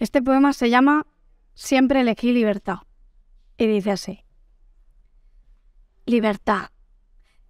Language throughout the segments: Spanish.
Este poema se llama Siempre elegí libertad y dice así. Libertad.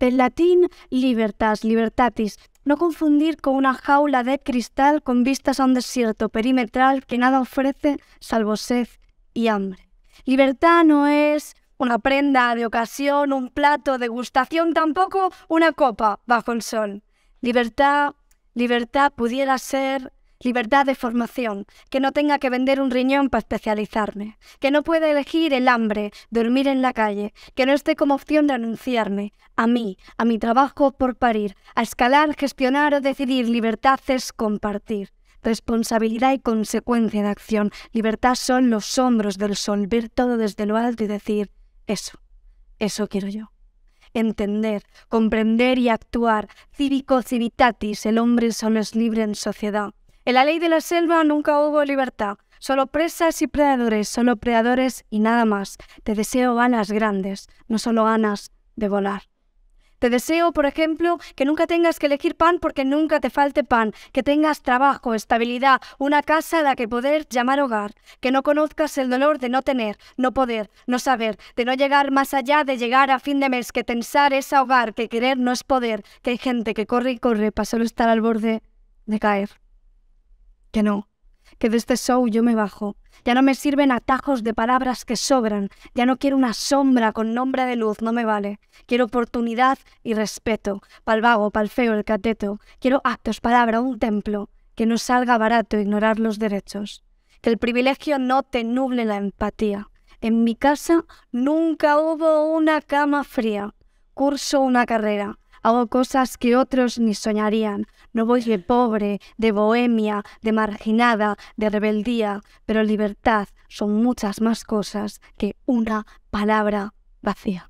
Del latín libertas, libertatis. No confundir con una jaula de cristal con vistas a un desierto perimetral que nada ofrece salvo sed y hambre. Libertad no es una prenda de ocasión, un plato de gustación, tampoco una copa bajo el sol. Libertad, libertad pudiera ser libertad de formación, que no tenga que vender un riñón para especializarme, que no pueda elegir el hambre, dormir en la calle, que no esté como opción de anunciarme, a mí, a mi trabajo por parir, a escalar, gestionar o decidir, libertad es compartir. Responsabilidad y consecuencia de acción. Libertad son los hombros del sol, ver todo desde lo alto y decir, eso, eso quiero yo entender, comprender y actuar. Cívico civitatis, el hombre solo es libre en sociedad. En la ley de la selva nunca hubo libertad, solo presas y predadores, solo predadores y nada más. Te deseo ganas grandes, no solo ganas de volar. Te deseo, por ejemplo, que nunca tengas que elegir pan porque nunca te falte pan, que tengas trabajo, estabilidad, una casa a la que poder llamar hogar, que no conozcas el dolor de no tener, no poder, no saber, de no llegar más allá de llegar a fin de mes, que tensar es ahogar, que querer no es poder, que hay gente que corre y corre para solo estar al borde de caer que no, que de este show yo me bajo. Ya no me sirven atajos de palabras que sobran, ya no quiero una sombra con nombre de luz, no me vale. Quiero oportunidad y respeto, pa'l vago, pa'l feo, el cateto. Quiero actos, palabra, un templo, que no salga barato ignorar los derechos. Que el privilegio no te nuble la empatía. En mi casa nunca hubo una cama fría. Curso una carrera, Hago cosas que otros ni soñarían. No voy de pobre, de bohemia, de marginada, de rebeldía, pero libertad son muchas más cosas que una palabra vacía.